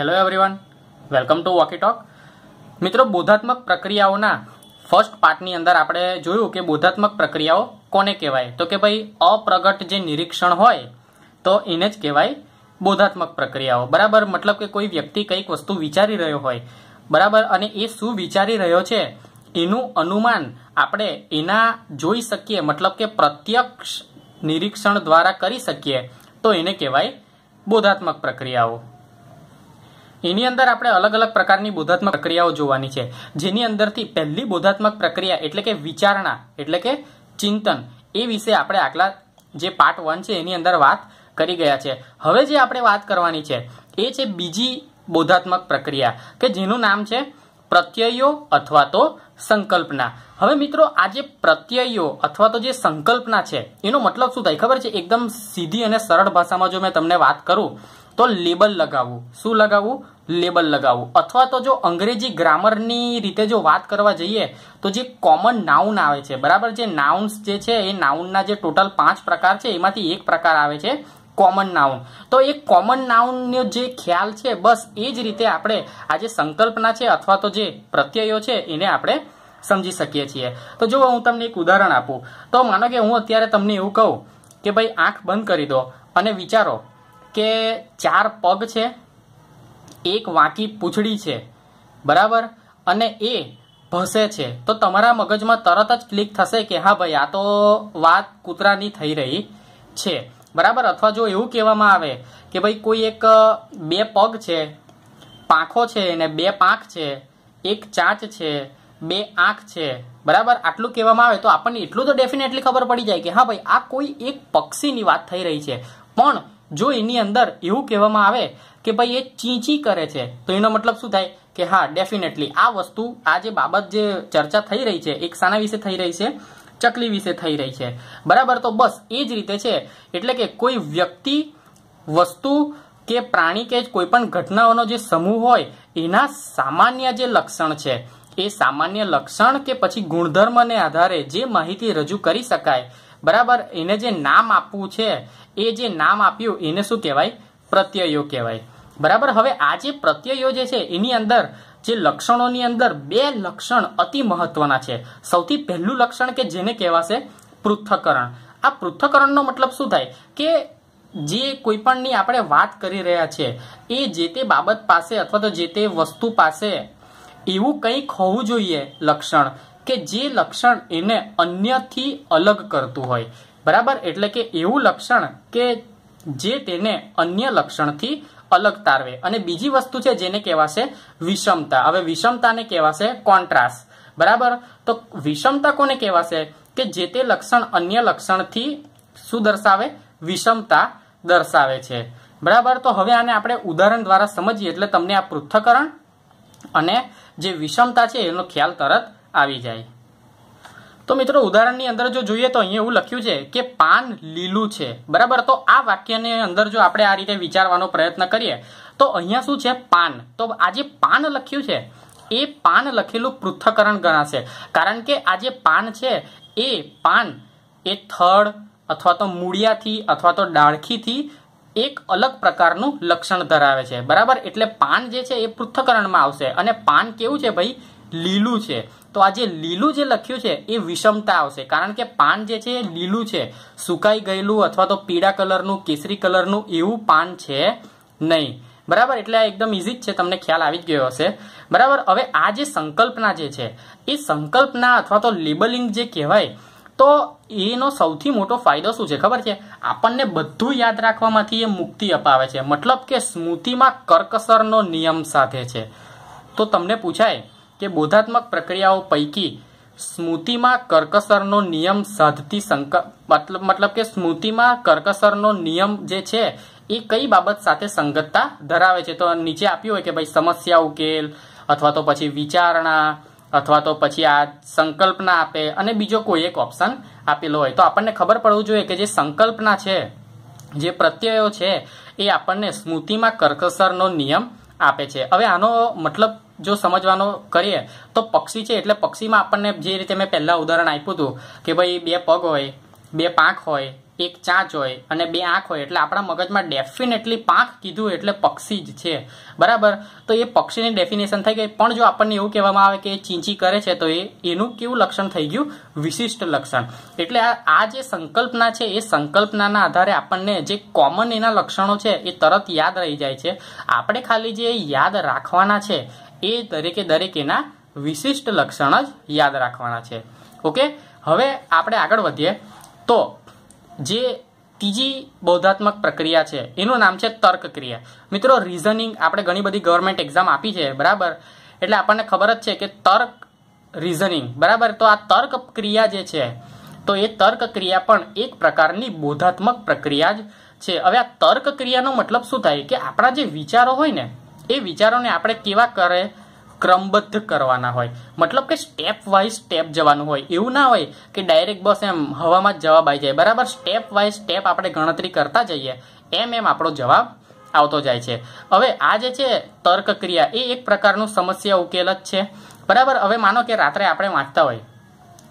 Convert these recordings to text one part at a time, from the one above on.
hello everyone welcome to walkie talk મિત્રો બોધાત્મક પ્રક્રિયાઓના ફર્સ્ટ પાર્ટની અંદર આપણે જોયું કે બોધાત્મક પ્રક્રિયાઓ કોને કહેવાય તો કે ભાઈ અપ્રગટ જે નિરીક્ષણ હોય તો એને જ કહેવાય બોધાત્મક પ્રક્રિયાઓ બરાબર મતલબ કે કોઈ વ્યક્તિ કંઈક વસ્તુ વિચારી રહ્યો હોય બરાબર અને એ શું વિચારી રહ્યો છે એનું અનુમાન આપણે એના જોઈ શકીએ મતલબ કે પ્રત્યક્ષ નિરીક્ષણ દ્વારા કરી શકીએ તો એને કહેવાય બોધાત્મક પ્રક્રિયાઓ એની અંદર આપણે અલગ અલગ પ્રકારની બોધાત્મક પ્રક્રિયાઓ જોવાની છે જેની અંદરથી પહેલી બોધાત્મક પ્રક્રિયા એટલે કે વિચારણા એટલે કે ચિંતન એ વિશે આપણે આટલા જે પાર્ટ વન છે એની અંદર વાત કરી ગયા છે હવે જે આપણે વાત કરવાની છે એ છે બીજી બોધાત્મક પ્રક્રિયા કે જેનું નામ છે પ્રત્યયો અથવા તો સંકલ્પના હવે મિત્રો આ જે પ્રત્યયો અથવા તો જે સંકલ્પના છે એનો મતલબ શું થાય ખબર છે એકદમ સીધી અને સરળ ભાષામાં જો મેં તમને વાત કરું તો લેબલ લગાવવું શું લગાવવું લેબલ લગાવવું અથવા તો જો અંગ્રેજી ગ્રામરની રીતે જો વાત કરવા જઈએ તો જે કોમન નાઉન આવે છે બરાબર જે નાઉન્સ જે છે એ નાઉનના જે ટોટલ પાંચ પ્રકાર છે એમાંથી એક પ્રકાર આવે છે કોમન નાઉન તો એ કોમન નાઉનનો જે ખ્યાલ છે બસ એ જ રીતે આપણે આ જે સંકલ્પના છે અથવા તો જે પ્રત્યયો છે એને આપણે સમજી શકીએ છીએ તો જુઓ હું તમને એક ઉદાહરણ આપું તો માનો કે હું અત્યારે તમને એવું કહું કે ભાઈ આંખ બંધ કરી દો અને વિચારો કે ચાર પગ છે એક વાંકી પૂંછડી છે બરાબર અને એ ભસે છે તો તમારા મગજમાં તરત જ ક્લિક થશે કે હા ભાઈ આ તો વાત કૂતરાની થઈ રહી છે બરાબર અથવા જો એવું કહેવામાં આવે કે ભાઈ કોઈ એક બે પગ છે પાંખો છે અને બે પાંખ છે એક ચાંચ છે બે આંખ છે બરાબર આટલું કહેવામાં આવે તો આપણને એટલું તો ડેફિનેટલી ખબર પડી જાય કે હા ભાઈ આ કોઈ એક પક્ષીની વાત થઈ રહી છે પણ જો એની અંદર એવું કહેવામાં આવે કે ભાઈ એ ચીંચી કરે છે તો એનો મતલબ શું થાય કે હા ડેફિનેટલી આ વસ્તુ આ જે બાબત જે ચર્ચા થઈ રહી છે એક શાના વિશે થઈ રહી છે ચકલી વિશે થઈ રહી છે બરાબર તો બસ એ જ રીતે છે એટલે કે કોઈ વ્યક્તિ વસ્તુ કે પ્રાણી કે કોઈ પણ ઘટનાઓનો જે સમૂહ હોય એના સામાન્ય જે લક્ષણ છે એ સામાન્ય લક્ષણ કે પછી ગુણધર્મને આધારે જે માહિતી રજૂ કરી શકાય બરાબર એને જે નામ આપવું છે એ જે નામ આપ્યું એને શું કહેવાય પ્રત્યયો કહેવાય બરાબર હવે આ જે પ્રત્યયો જે છે એની અંદર જે લક્ષણોની અંદર બે લક્ષણ અતિ મહત્વના છે સૌથી પહેલું લક્ષણ કે જેને કહેવાશે પૃથ્થકરણ આ પૃથ્થકરણનો મતલબ શું થાય કે જે કોઈપણની આપણે વાત કરી રહ્યા છે એ જે તે બાબત પાસે અથવા તો જે તે વસ્તુ પાસે એવું કંઈક હોવું જોઈએ લક્ષણ કે જે લક્ષણ એને અન્યથી અલગ કરતું હોય બરાબર એટલે કે એવું લક્ષણ કે જે તેને અન્ય લક્ષણથી અલગ તારવે અને બીજી વસ્તુ છે જેને કહેવાશે વિષમતા હવે વિષમતાને કહેવાશે કોન્ટ્રાસ્ટ બરાબર તો વિષમતા કોને કહેવાશે કે જે તે લક્ષણ અન્ય લક્ષણથી શું દર્શાવે વિષમતા દર્શાવે છે બરાબર તો હવે આને આપણે ઉદાહરણ દ્વારા સમજીએ એટલે તમને આ પૃથ્થકરણ અને જે વિષમતા છે એનો ખ્યાલ તરત આવી જાય તો મિત્રો ઉદાહરણની અંદર જો જોઈએ તો અહીંયા એવું લખ્યું છે કે પાન લીલું છે બરાબર તો આ વાક્યની અંદર જો આપણે આ રીતે વિચારવાનો પ્રયત્ન કરીએ તો અહીંયા શું છે પાન તો આજે પાન લખ્યું છે એ પાન લખેલું પૃથ્થકરણ ગણાશે કારણ કે આ જે પાન છે એ પાન એ થડ અથવા તો મૂળિયાથી અથવા તો ડાળખીથી એક અલગ પ્રકારનું લક્ષણ ધરાવે છે બરાબર એટલે પાન જે છે એ પૃથ્થકરણમાં આવશે અને પાન કેવું છે ભાઈ લીલું છે તો આ જે લીલું જે લખ્યું છે એ વિષમતા આવશે કારણ કે પાન જે છે એ લીલું છે સુકાઈ ગયેલું અથવા તો પીળા કલરનું કેસરી કલરનું એવું પાન છે નહીં બરાબર એટલે આ એકદમ ઇઝી જ છે તમને ખ્યાલ આવી જ ગયો હશે બરાબર હવે આ જે સંકલ્પના જે છે એ સંકલ્પના અથવા તો લેબલિંગ જે કહેવાય તો એનો સૌથી મોટો ફાયદો શું છે ખબર છે આપણને બધું યાદ રાખવામાંથી એ મુક્તિ અપાવે છે મતલબ કે સ્મૃતિમાં કરકસરનો નિયમ સાથે છે તો તમને પૂછાય કે બોધાત્મક પ્રક્રિયાઓ પૈકી સ્મૃતિમાં કર્કસરનો નિયમ સાધતી સંકલ્પ મતલબ કે સ્મૃતિમાં કર્કસરનો નિયમ જે છે એ કઈ બાબત સાથે સંગતતા ધરાવે છે તો નીચે આપ્યું હોય કે ભાઈ સમસ્યા ઉકેલ અથવા તો પછી વિચારણા અથવા તો પછી આ સંકલ્પના આપે અને બીજો કોઈ એક ઓપ્શન આપેલો હોય તો આપણને ખબર પડવું જોઈએ કે જે સંકલ્પના છે જે પ્રત્યયો છે એ આપણને સ્મૃતિમાં કર્કસરનો નિયમ આપે છે હવે આનો મતલબ જો સમજવાનો કરીએ તો પક્ષી છે એટલે પક્ષીમાં આપણને જે રીતે મેં પહેલાં ઉદાહરણ આપ્યું હતું કે ભાઈ બે પગ હોય બે પાંખ હોય એક ચાંચ હોય અને બે આંખ હોય એટલે આપણા મગજમાં ડેફિનેટલી પાંખ કીધું એટલે પક્ષી જ છે બરાબર તો એ પક્ષીની ડેફિનેશન થઈ ગઈ પણ જો આપણને એવું કહેવામાં આવે કે એ ચીંચી કરે છે તો એ એનું કેવું લક્ષણ થઈ ગયું વિશિષ્ટ લક્ષણ એટલે આ જે સંકલ્પના છે એ સંકલ્પનાના આધારે આપણને જે કોમન એના લક્ષણો છે એ તરત યાદ રહી જાય છે આપણે ખાલી જે યાદ રાખવાના છે એ દરેકે દરેક એના વિશિષ્ટ લક્ષણ જ યાદ રાખવાના છે ઓકે હવે આપણે આગળ વધીએ તો જે ત્રીજી બૌદ્ધાત્મક પ્રક્રિયા છે એનું નામ છે તર્ક ક્રિયા મિત્રો રિઝનિંગ આપણે ઘણી બધી ગવર્મેન્ટ એક્ઝામ આપી છે બરાબર એટલે આપણને ખબર જ છે કે તર્ક રિઝનિંગ બરાબર તો આ તર્ક ક્રિયા જે છે તો એ તર્ક ક્રિયા પણ એક પ્રકારની બોધાત્મક પ્રક્રિયા જ છે હવે આ તર્ક ક્રિયાનો મતલબ શું થાય કે આપણા જે વિચારો હોય ને એ વિચારોને આપણે કેવા કરે ક્રમબદ્ધ કરવાના હોય મતલબ કે સ્ટેપ વાઇઝ સ્ટેપ જવાનું હોય એવું ના હોય કે ડાયરેક્ટ બસ એમ હવામાં જ જવાબ આવી જાય બરાબર સ્ટેપ વાઇઝ સ્ટેપ આપણે ગણતરી કરતા જઈએ એમ એમ આપણો જવાબ આવતો જાય છે હવે આ જે છે તર્ક ક્રિયા એ એક પ્રકારનું સમસ્યા ઉકેલ જ છે બરાબર હવે માનો કે રાત્રે આપણે વાંચતા હોય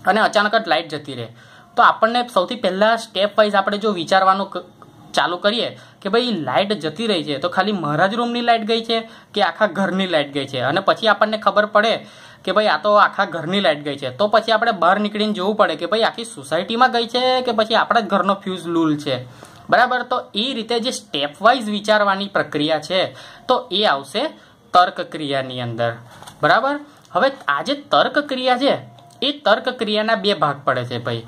અને અચાનક જ લાઇટ જતી રહે તો આપણને સૌથી પહેલાં સ્ટેપ વાઇઝ આપણે જો વિચારવાનું ચાલુ કરીએ કે ભાઈ લાઇટ જતી રહી છે તો ખાલી મારા જ રૂમની લાઇટ ગઈ છે કે આખા ઘરની લાઇટ ગઈ છે અને પછી આપણને ખબર પડે કે ભાઈ આ તો આખા ઘરની લાઇટ ગઈ છે તો પછી આપણે બહાર નીકળીને જોવું પડે કે ભાઈ આખી સોસાયટીમાં ગઈ છે કે પછી આપણા ઘરનો ફ્યુઝ લૂલ છે બરાબર તો એ રીતે જે સ્ટેપ વાઇઝ વિચારવાની પ્રક્રિયા છે તો એ આવશે તર્ક ક્રિયાની અંદર બરાબર હવે આ જે તર્ક ક્રિયા છે એ તર્ક ક્રિયાના બે ભાગ પડે છે ભાઈ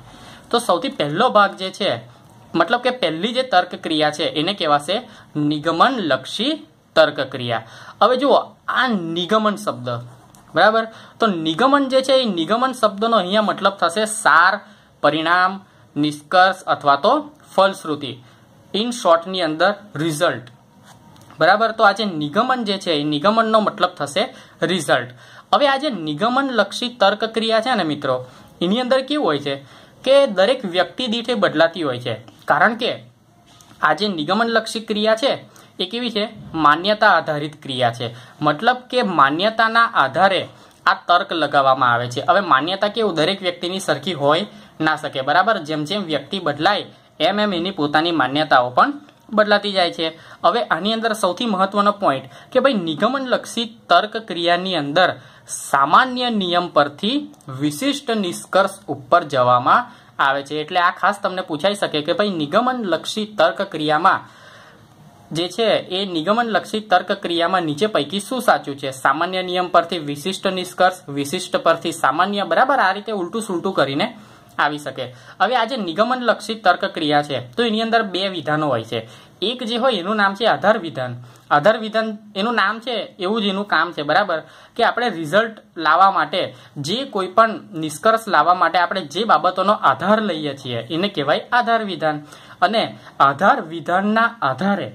તો સૌથી પહેલો ભાગ જે છે મતલબ કે પહેલી જે તર્ક ક્રિયા છે એને કહેવાશે નિગમન લક્ષી તર્ક ક્રિયા હવે જુઓ આ નિગમન શબ્દ બરાબર તો નિગમન જે છે એ નિગમન શબ્દનો અહીંયા મતલબ થશે સાર પરિણામ નિષ્કર્ષ અથવા તો ફલશ્રુતિ ઇન શોર્ટની અંદર રિઝલ્ટ બરાબર તો આજે નિગમન જે છે એ નિગમનનો મતલબ થશે રિઝલ્ટ હવે આજે જે નિગમન લક્ષી તર્ક ક્રિયા છે ને મિત્રો એની અંદર કેવું હોય છે કે દરેક વ્યક્તિ દીઠે બદલાતી હોય છે કારણ કે આ જે નિગમનલક્ષી ક્રિયા છે એ કેવી છે માન્યતા આધારિત ક્રિયા છે મતલબ કે માન્યતાના આધારે આ તર્ક લગાવવામાં આવે છે હવે માન્યતા કેવું દરેક વ્યક્તિની સરખી હોય ના શકે બરાબર જેમ જેમ વ્યક્તિ બદલાય એમ એમ એની પોતાની માન્યતાઓ પણ બદલાતી જાય છે હવે આની અંદર સૌથી મહત્વનો પોઈન્ટ કે ભાઈ નિગમનલક્ષી તર્ક ક્રિયાની અંદર સામાન્ય નિયમ પરથી વિશિષ્ટ નિષ્કર્ષ ઉપર જવામાં આવે છે એટલે આ ખાસ તમને પૂછાઈ શકે કે ભાઈ નિગમનલક્ષી તર્ક ક્રિયામાં જે છે એ નિગમનલક્ષી તર્ક ક્રિયામાં નીચે પૈકી શું સાચું છે સામાન્ય નિયમ પરથી વિશિષ્ટ નિષ્કર્ષ વિશિષ્ટ પરથી સામાન્ય બરાબર આ રીતે ઉલટું સુલટું કરીને આવી શકે હવે આજે જે નિગમન લક્ષી તર્ક ક્રિયા છે તો એની અંદર બે વિધાનો હોય છે એક જે હોય એનું નામ છે આધાર વિધાન આધાર વિધાન એનું નામ છે એવું જ એનું કામ છે બરાબર કે આપણે રિઝલ્ટ લાવવા માટે જે કોઈ પણ નિષ્કર્ષ લાવવા માટે આપણે જે બાબતોનો આધાર લઈએ છીએ એને કહેવાય આધાર વિધાન અને આધાર વિધાનના આધારે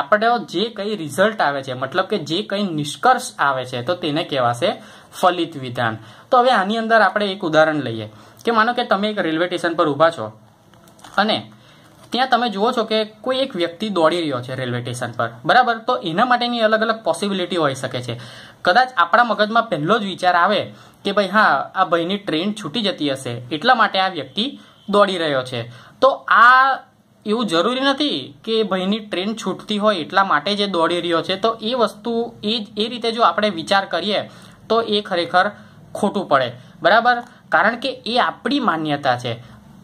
આપણે જે કંઈ રિઝલ્ટ આવે છે મતલબ કે જે કંઈ નિષ્કર્ષ આવે છે તો તેને કહેવાશે ફલિત વિધાન તો હવે આની અંદર આપણે એક ઉદાહરણ લઈએ કે માનો કે તમે એક રેલવે સ્ટેશન પર ઊભા છો અને ત્યાં તમે જુઓ છો કે કોઈ એક વ્યક્તિ દોડી રહ્યો છે રેલવે સ્ટેશન પર બરાબર તો એના માટેની અલગ અલગ પોસિબિલિટી હોઈ શકે છે કદાચ આપણા મગજમાં પહેલો જ વિચાર આવે કે ભાઈ હા આ ભાઈની ટ્રેન છૂટી જતી હશે એટલા માટે આ વ્યક્તિ દોડી રહ્યો છે તો આ એવું જરૂરી નથી કે ભાઈની ટ્રેન છૂટતી હોય એટલા માટે જે દોડી રહ્યો છે તો એ વસ્તુ એ એ રીતે જો આપણે વિચાર કરીએ તો એ ખરેખર ખોટું પડે બરાબર કારણ કે એ આપણી માન્યતા છે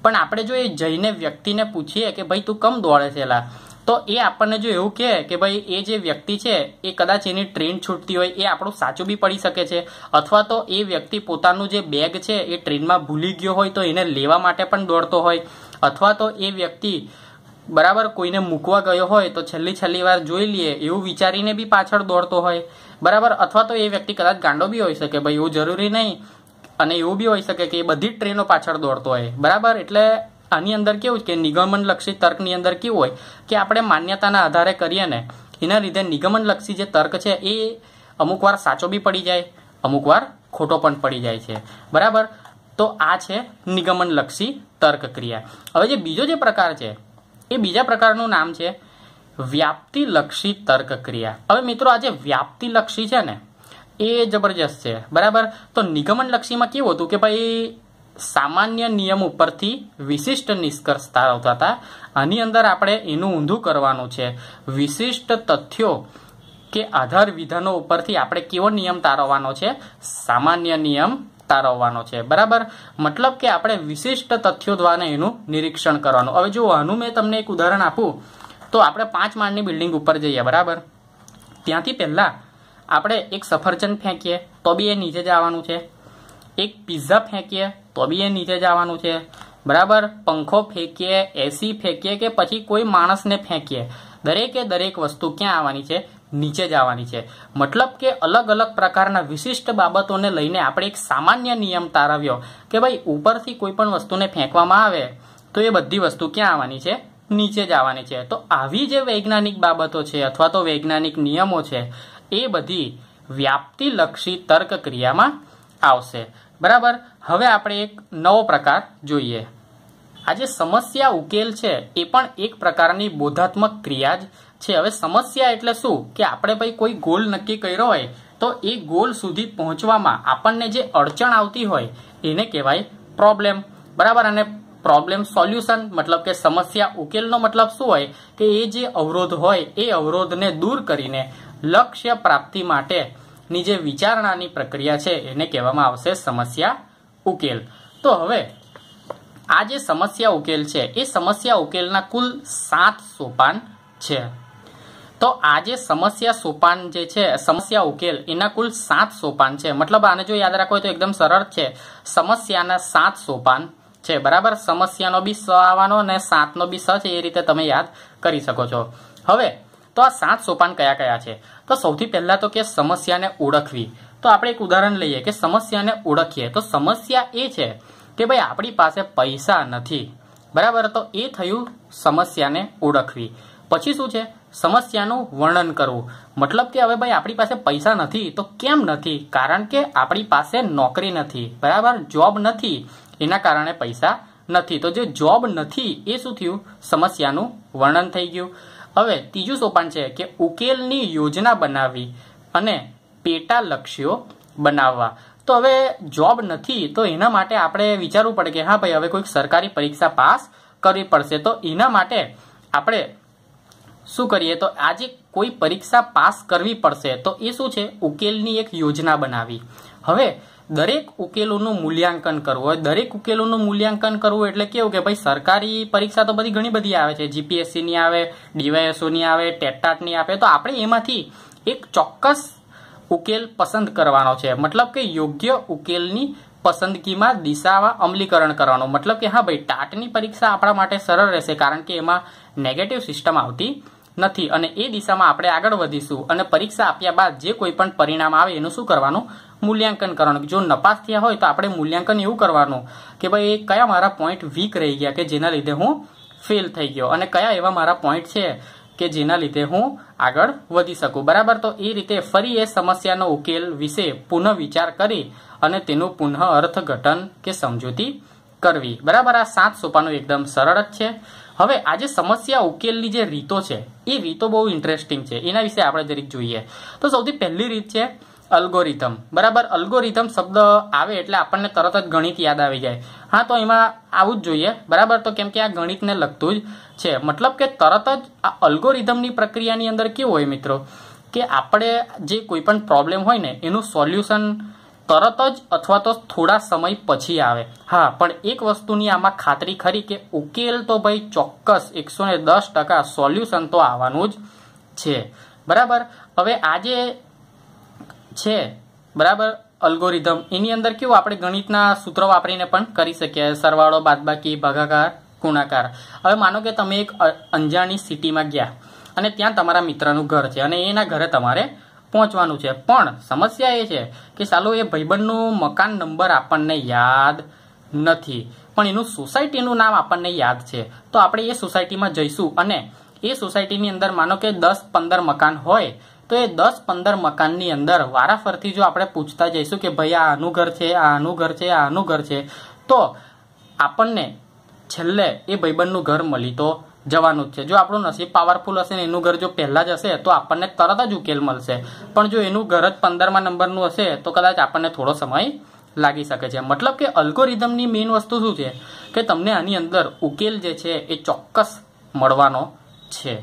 પણ આપણે જો એ જઈને વ્યક્તિને પૂછીએ કે ભાઈ તું કમ દોડે છેલા તો એ આપણને જો એવું કહે કે ભાઈ એ જે વ્યક્તિ છે એ કદાચ એની ટ્રેન છૂટતી હોય એ આપણું સાચું બી પડી શકે છે અથવા તો એ વ્યક્તિ પોતાનું જે બેગ છે એ ટ્રેનમાં ભૂલી ગયો હોય તો એને લેવા માટે પણ દોડતો હોય અથવા તો એ વ્યક્તિ બરાબર કોઈને મૂકવા ગયો હોય તો છેલ્લી છેલ્લી વાર જોઈ લઈએ એવું વિચારીને બી પાછળ દોડતો હોય બરાબર અથવા તો એ વ્યક્તિ કદાચ ગાંડો બી હોઈ શકે ભાઈ એવું જરૂરી નહીં અને એવું બી હોઈ શકે કે એ બધી જ ટ્રેનો પાછળ દોડતો હોય બરાબર એટલે આની અંદર કેવું છે કે નિગમનલક્ષી તર્કની અંદર કેવું હોય કે આપણે માન્યતાના આધારે કરીએ ને એના લીધે નિગમનલક્ષી જે તર્ક છે એ અમુક વાર સાચો બી પડી જાય અમુક વાર ખોટો પણ પડી જાય છે બરાબર તો આ છે નિગમનલક્ષી તર્ક ક્રિયા હવે જે બીજો જે પ્રકાર છે એ બીજા પ્રકારનું નામ છે વ્યાપ્તિલક્ષી તર્ક ક્રિયા હવે મિત્રો આ જે વ્યાપ્તિલક્ષી છે ને એ જબરજસ્ત છે બરાબર તો નિગમનલક્ષીમાં કેવું હતું કે ભાઈ સામાન્ય નિયમ ઉપરથી વિશિષ્ટ નિષ્કર્ષ તારવતા હતા આની અંદર આપણે એનું ઊંધું કરવાનું છે વિશિષ્ટ તથ્યો કે આધાર વિધાનો ઉપરથી આપણે કેવો નિયમ તારવવાનો છે સામાન્ય નિયમ તારવવાનો છે બરાબર મતલબ કે આપણે વિશિષ્ટ તથ્યો દ્વારા એનું નિરીક્ષણ કરવાનું હવે જો આનું મેં તમને એક ઉદાહરણ આપું તો આપણે પાંચ માળની બિલ્ડિંગ ઉપર જઈએ બરાબર ત્યાંથી પહેલાં આપણે એક સફરજન ફેંકીએ તો બી એ નીચે જવાનું છે એક પિઝા ફેંકીએ તો બી એ નીચે જવાનું છે બરાબર પંખો ફેંકીએ એસી ફેંકીએ કે પછી કોઈ માણસને ફેંકીએ દરેકે દરેક વસ્તુ ક્યાં આવવાની છે નીચે જવાની છે મતલબ કે અલગ અલગ પ્રકારના વિશિષ્ટ બાબતોને લઈને આપણે એક સામાન્ય નિયમ તારવ્યો કે ભાઈ ઉપરથી કોઈ પણ વસ્તુને ફેંકવામાં આવે તો એ બધી વસ્તુ ક્યાં આવવાની છે નીચે જવાની છે તો આવી જે વૈજ્ઞાનિક બાબતો છે અથવા તો વૈજ્ઞાનિક નિયમો છે એ બધી વ્યાપ્તિલક્ષી તર્ક ક્રિયામાં આવશે બરાબર હવે આપણે એક નવો પ્રકાર જોઈએ આ જે સમસ્યા ઉકેલ છે એ પણ એક પ્રકારની બોધાત્મક ક્રિયા જ છે હવે સમસ્યા એટલે શું કે આપણે ભાઈ કોઈ ગોલ નક્કી કર્યો હોય તો એ ગોલ સુધી પહોંચવામાં આપણને જે અડચણ આવતી હોય એને કહેવાય પ્રોબ્લેમ બરાબર અને પ્રોબ્લેમ સોલ્યુશન મતલબ કે સમસ્યા ઉકેલનો મતલબ શું હોય કે એ જે અવરોધ હોય એ અવરોધને દૂર કરીને લક્ષ્ય પ્રાપ્તિ માટેની જે વિચારણાની પ્રક્રિયા છે એને કહેવામાં આવશે સમસ્યા ઉકેલ તો હવે આ જે સમસ્યા ઉકેલ છે એ સમસ્યા ઉકેલના કુલ સાત સોપાન છે તો આજે સમસ્યા સોપાન જે છે સમસ્યા ઉકેલ એના કુલ સાત સોપાન છે મતલબ આને જો યાદ રાખો તો એકદમ સરળ છે સમસ્યાના સાત સોપાન છે બરાબર સમસ્યાનો બી સ આવવાનો અને સાતનો બી સ છે એ રીતે તમે યાદ કરી શકો છો હવે તો આ સાત સોપાન કયા કયા છે તો સૌથી પહેલા તો કે સમસ્યાને ઓળખવી તો આપણે એક ઉદાહરણ લઈએ કે સમસ્યાને ઓળખીએ તો સમસ્યા એ છે કે ભાઈ આપણી પાસે પૈસા નથી બરાબર તો એ થયું સમસ્યાને ઓળખવી પછી શું છે સમસ્યાનું વર્ણન કરવું મતલબ કે હવે ભાઈ આપણી પાસે પૈસા નથી તો કેમ નથી કારણ કે આપણી પાસે નોકરી નથી બરાબર જોબ નથી એના કારણે પૈસા નથી તો જે જોબ નથી એ શું થયું સમસ્યાનું વર્ણન થઈ ગયું હવે ત્રીજું સોપાન છે કે ઉકેલની યોજના બનાવવી અને પેટા લક્ષ્યો બનાવવા તો હવે જોબ નથી તો એના માટે આપણે વિચારવું પડે કે હા ભાઈ હવે કોઈક સરકારી પરીક્ષા પાસ કરવી પડશે તો એના માટે આપણે શું કરીએ તો આજે કોઈ પરીક્ષા પાસ કરવી પડશે તો એ શું છે ઉકેલની એક યોજના બનાવી હવે દરેક ઉકેલોનું મૂલ્યાંકન કરવું હોય દરેક ઉકેલોનું મૂલ્યાંકન કરવું એટલે કેવું કે ભાઈ સરકારી પરીક્ષા તો બધી ઘણી બધી આવે છે જીપીએસસીની આવે ડીવાયએસઓની આવે ટેટાટની આપે તો આપણે એમાંથી એક ચોક્કસ ઉકેલ પસંદ કરવાનો છે મતલબ કે યોગ્ય ઉકેલની પસંદગીમાં દિશામાં અમલીકરણ કરવાનો મતલબ કે હા ભાઈ ટાટની પરીક્ષા આપણા માટે સરળ રહેશે કારણ કે એમાં નેગેટિવ સિસ્ટમ આવતી નથી અને એ દિશામાં આપણે આગળ વધીશું અને પરીક્ષા આપ્યા બાદ જે કોઈ પણ પરિણામ આવે એનું શું કરવાનું મૂલ્યાંકન કરવાનું જો નપાસ થયા હોય તો આપણે મૂલ્યાંકન એવું કરવાનું કે ભાઈ એ કયા મારા પોઈન્ટ વીક રહી ગયા કે જેના લીધે હું ફેલ થઈ ગયો અને કયા એવા મારા પોઈન્ટ છે કે જેના લીધે હું આગળ વધી શકું બરાબર તો એ રીતે ફરી એ સમસ્યાનો ઉકેલ વિશે પુનઃ વિચાર કરી અને તેનું પુનઃ અર્થઘટન કે સમજૂતી કરવી બરાબર આ સાત સોપાનું એકદમ સરળ જ છે હવે આજે સમસ્યા ઉકેલની જે રીતો છે એ રીતો બહુ ઇન્ટરેસ્ટિંગ છે એના વિશે આપણે જરીક જોઈએ તો સૌથી પહેલી રીત છે અલ્ગોરિધમ બરાબર અલ્ગોરિધમ શબ્દ આવે એટલે આપણને તરત જ ગણિત યાદ આવી જાય હા તો એમાં આવું જ જોઈએ બરાબર તો કેમ કે આ ગણિતને લગતું જ છે મતલબ કે તરત જ આ અલ્ગોરિધમની પ્રક્રિયાની અંદર કેવું હોય મિત્રો કે આપણે જે કોઈ પણ પ્રોબ્લેમ હોય ને એનું સોલ્યુશન તરત જ અથવા તો થોડા સમય પછી આવે હા પણ એક વસ્તુની આમાં ખાતરી ખરી કે ઉકેલ તો ભાઈ ચોક્કસ એકસો ને દસ ટકા સોલ્યુશન તો આવવાનું જ છે બરાબર હવે આજે છે બરાબર અલ્ગોરિધમ એની અંદર કેવું આપણે ગણિતના સૂત્રો વાપરીને પણ કરી શકીએ સરવાળો બાદબાકી ભાગાકાર ગુણાકાર હવે માનો કે તમે એક અંજાણી સિટીમાં ગયા અને ત્યાં તમારા મિત્રનું ઘર છે અને એના ઘરે તમારે પહોંચવાનું છે પણ સમસ્યા એ છે કે સાલો એ ભાઈબંધનું મકાન નંબર આપણને યાદ નથી પણ એનું સોસાયટીનું નામ આપણને યાદ છે તો આપણે એ સોસાયટીમાં જઈશું અને એ સોસાયટીની અંદર માનો કે દસ પંદર મકાન હોય તો એ દસ પંદર મકાનની અંદર વારાફરથી જો આપણે પૂછતા જઈશું કે ભાઈ આ આનું ઘર છે આ આનું ઘર છે આ આનું ઘર છે તો આપણને છેલ્લે એ ભાઈબંધનું ઘર મળી તો જવાનું જ છે જો આપણું નસીબ પાવરફુલ હશે ને એનું ઘર જો પહેલા જ હશે તો આપણને તરત જ ઉકેલ મળશે પણ જો એનું ઘર જ પંદરમા નંબરનું હશે તો કદાચ આપણને થોડો સમય લાગી શકે છે મતલબ કે અલ્ગોરિધમની મેઇન વસ્તુ શું છે કે તમને આની અંદર ઉકેલ જે છે એ ચોક્કસ મળવાનો છે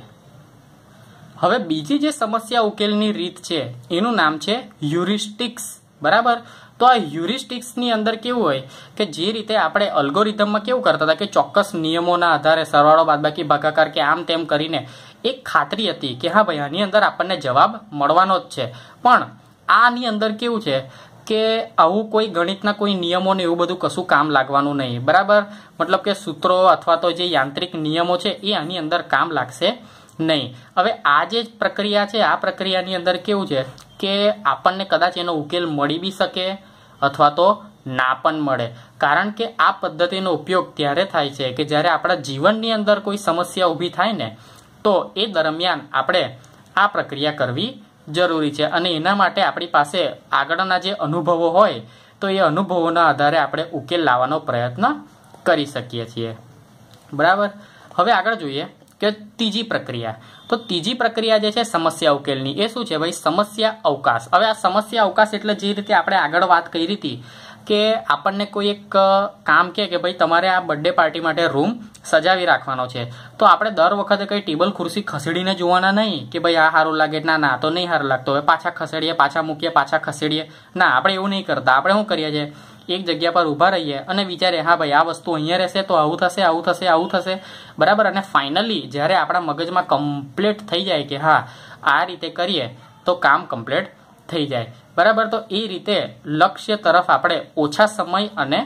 હવે બીજી જે સમસ્યા ઉકેલની રીત છે એનું નામ છે યુરિસ્ટિક્સ બરાબર તો આ યુરિસ્ટિક્સની અંદર કેવું હોય કે જે રીતે આપણે અલ્ગોરિધમમાં કેવું કરતા હતા કે ચોક્કસ નિયમોના આધારે સરવાળો બાદબાકી ભાગાકાર કે આમ તેમ કરીને એક ખાતરી હતી કે હા ભાઈ આની અંદર આપણને જવાબ મળવાનો જ છે પણ આની અંદર કેવું છે કે આવું કોઈ ગણિતના કોઈ નિયમોને એવું બધું કશું કામ લાગવાનું નહીં બરાબર મતલબ કે સૂત્રો અથવા તો જે યાંત્રિક નિયમો છે એ આની અંદર કામ લાગશે નહીં હવે આ જે પ્રક્રિયા છે આ પ્રક્રિયાની અંદર કેવું છે કે આપણને કદાચ એનો ઉકેલ મળી બી શકે અથવા તો ના પણ મળે કારણ કે આ પદ્ધતિનો ઉપયોગ ત્યારે થાય છે કે જ્યારે આપણા જીવનની અંદર કોઈ સમસ્યા ઊભી થાય ને તો એ દરમિયાન આપણે આ પ્રક્રિયા કરવી જરૂરી છે અને એના માટે આપણી પાસે આગળના જે અનુભવો હોય તો એ અનુભવોના આધારે આપણે ઉકેલ લાવવાનો પ્રયત્ન કરી શકીએ છીએ બરાબર હવે આગળ જોઈએ કે ત્રીજી પ્રક્રિયા તો ત્રીજી પ્રક્રિયા જે છે સમસ્યા ઉકેલની એ શું છે ભાઈ સમસ્યા અવકાશ હવે આ સમસ્યા અવકાશ એટલે જે રીતે આપણે આગળ વાત કરી હતી કે આપણને કોઈ એક કામ કે કે ભાઈ તમારે આ બર્થડે પાર્ટી માટે રૂમ સજાવી રાખવાનો છે તો આપણે દર વખતે કંઈ ટેબલ ખુરશી ખસેડીને જોવાના નહીં કે ભાઈ આ સારું લાગે ના ના તો નહીં સારું લાગતો હવે પાછા ખસેડીએ પાછા મૂકીએ પાછા ખસેડીએ ના આપણે એવું નહીં કરતા આપણે શું કરીએ છીએ એક જગ્યા પર ઊભા રહીએ અને વિચારે હા ભાઈ આ વસ્તુ અહીંયા રહેશે તો આવું થશે આવું થશે આવું થશે બરાબર અને ફાઇનલી જ્યારે આપણા મગજમાં કમ્પ્લીટ થઈ જાય કે હા આ રીતે કરીએ તો કામ કમ્પ્લીટ થઈ જાય બરાબર તો એ રીતે લક્ષ્ય તરફ આપણે ઓછા સમય અને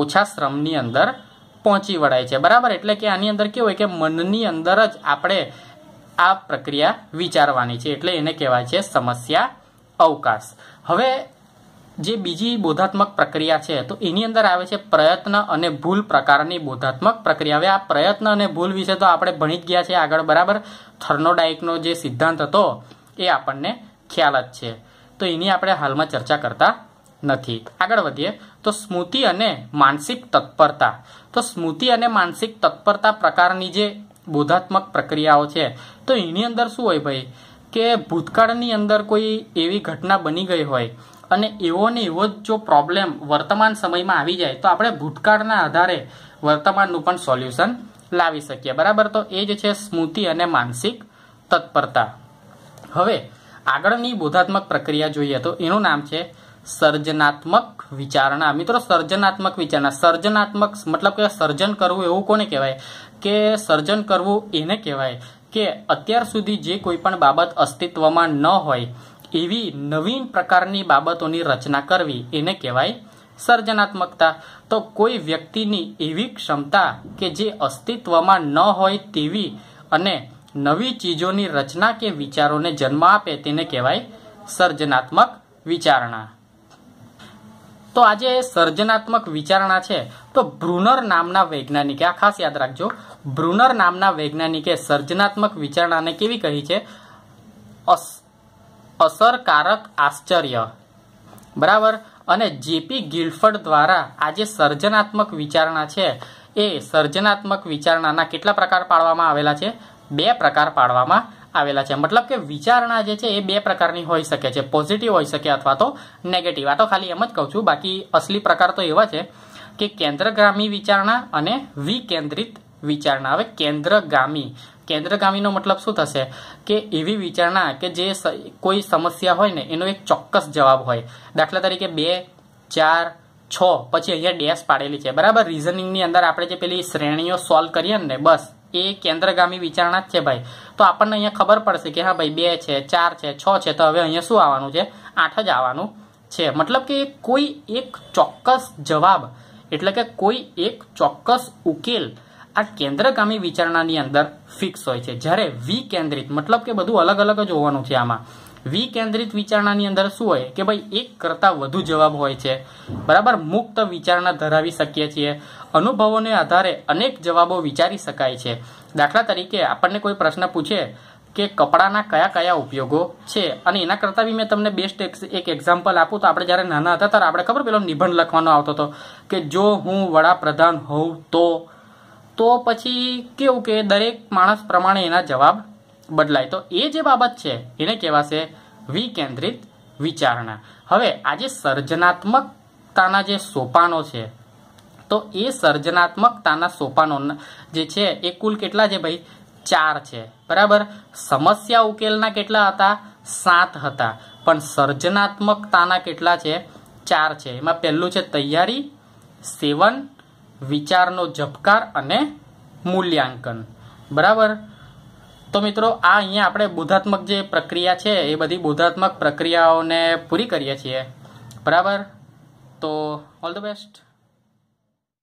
ઓછા શ્રમની અંદર પહોંચી વળાય છે બરાબર એટલે કે આની અંદર કેવું હોય કે મનની અંદર જ આપણે આ પ્રક્રિયા વિચારવાની છે એટલે એને કહેવાય છે સમસ્યા અવકાશ હવે જે બીજી બોધાત્મક પ્રક્રિયા છે તો એની અંદર આવે છે પ્રયત્ન અને ભૂલ પ્રકારની બોધાત્મક પ્રક્રિયા હવે આ પ્રયત્ન અને ભૂલ વિશે તો આપણે ભણી જ ગયા છે આગળ બરાબર થર્નોડાઇકનો જે સિદ્ધાંત હતો એ આપણને ખ્યાલ જ છે તો એની આપણે હાલમાં ચર્ચા કરતા નથી આગળ વધીએ તો સ્મૃતિ અને માનસિક તત્પરતા તો સ્મૃતિ અને માનસિક તત્પરતા પ્રકારની જે બોધાત્મક પ્રક્રિયાઓ છે તો એની અંદર શું હોય ભાઈ કે ભૂતકાળની અંદર કોઈ એવી ઘટના બની ગઈ હોય અને એવોને એવો જ જો પ્રોબ્લેમ વર્તમાન સમયમાં આવી જાય તો આપણે ભૂતકાળના આધારે વર્તમાનનું પણ સોલ્યુશન લાવી શકીએ બરાબર તો એ જ છે સ્મૃતિ અને માનસિક તત્પરતા હવે આગળની બોધાત્મક પ્રક્રિયા જોઈએ તો એનું નામ છે સર્જનાત્મક વિચારણા મિત્રો સર્જનાત્મક વિચારણા સર્જનાત્મક મતલબ કે સર્જન કરવું એવું કોને કહેવાય કે સર્જન કરવું એને કહેવાય કે અત્યાર સુધી જે કોઈ પણ બાબત અસ્તિત્વમાં ન હોય એવી નવીન પ્રકારની બાબતોની રચના કરવી એને કહેવાય સર્જનાત્મકતા તો કોઈ વ્યક્તિની એવી ક્ષમતા કે જે અસ્તિત્વમાં ન હોય તેવી અને નવી ચીજોની રચના કે વિચારોને જન્મ આપે તેને કહેવાય સર્જનાત્મક વિચારણા તો આજે સર્જનાત્મક વિચારણા છે તો બ્રુનર નામના વૈજ્ઞાનિકે આ ખાસ યાદ રાખજો બ્રુનર નામના વૈજ્ઞાનિકે સર્જનાત્મક વિચારણાને કેવી કહી છે અસ અસરકારક આશ્ચર્ય બરાબર અને જેપી ગિલ્ફર્ડ દ્વારા આ જે સર્જનાત્મક વિચારણા છે એ સર્જનાત્મક વિચારણાના કેટલા પ્રકાર પાડવામાં આવેલા છે બે પ્રકાર પાડવામાં આવેલા છે મતલબ કે વિચારણા જે છે એ બે પ્રકારની હોઈ શકે છે પોઝિટિવ હોઈ શકે અથવા તો નેગેટિવ આ તો ખાલી એમ જ કહું છું બાકી અસલી પ્રકાર તો એવા છે કે કેન્દ્રગામી વિચારણા અને વિકેન્દ્રિત વિચારણા હવે કેન્દ્રગામી કેન્દ્રગામીનો મતલબ શું થશે કે એવી વિચારણા કે જે કોઈ સમસ્યા હોય ને એનો એક ચોક્કસ જવાબ હોય દાખલા તરીકે બે ચાર છ પછી અહીંયા ડેશ પાડેલી છે બરાબર રિઝનિંગની અંદર આપણે જે પેલી શ્રેણીઓ સોલ્વ કરીએ ને બસ એ કેન્દ્રગામી વિચારણા જ છે ભાઈ તો આપણને અહીંયા ખબર પડશે કે હા ભાઈ બે છે ચાર છે છ છે તો હવે અહીંયા શું આવવાનું છે આઠ જ આવવાનું છે મતલબ કે કોઈ એક ચોક્કસ જવાબ એટલે કે કોઈ એક ચોક્કસ ઉકેલ આ કેન્દ્રગામી વિચારણાની અંદર ફિક્સ હોય છે જ્યારે વિકેન્દ્રિત મતલબ કે બધું અલગ અલગ જ હોવાનું છે આમાં વિકેન્દ્રિત વિચારણાની અંદર શું હોય કે ભાઈ એક કરતાં વધુ જવાબ હોય છે બરાબર મુક્ત વિચારણા ધરાવી શકીએ છીએ અનુભવોને આધારે અનેક જવાબો વિચારી શકાય છે દાખલા તરીકે આપણને કોઈ પ્રશ્ન પૂછે કે કપડાના કયા કયા ઉપયોગો છે અને એના કરતાં બી મેં તમને બેસ્ટ એક એક્ઝામ્પલ આપું તો આપણે જ્યારે નાના હતા ત્યારે આપણે ખબર પેલો નિબંધ લખવાનો આવતો હતો કે જો હું વડાપ્રધાન હોઉં તો તો પછી કેવું કે દરેક માણસ પ્રમાણે એના જવાબ બદલાય તો એ જે બાબત છે એને કહેવાશે વિકેન્દ્રિત વિચારણા હવે આજે સર્જનાત્મકતાના જે સોપાનો છે તો એ સર્જનાત્મકતાના સોપાનો જે છે એ કુલ કેટલા છે ભાઈ ચાર છે બરાબર સમસ્યા ઉકેલના કેટલા હતા સાત હતા પણ સર્જનાત્મકતાના કેટલા છે ચાર છે એમાં પહેલું છે તૈયારી સેવન વિચારનો ઝબકાર અને મૂલ્યાંકન બરાબર તો મિત્રો આ અહીંયા આપણે બુદ્ધાત્મક જે પ્રક્રિયા છે એ બધી બુદ્ધાત્મક પ્રક્રિયાઓને પૂરી કરીએ છીએ બરાબર તો ઓલ ધ બેસ્ટ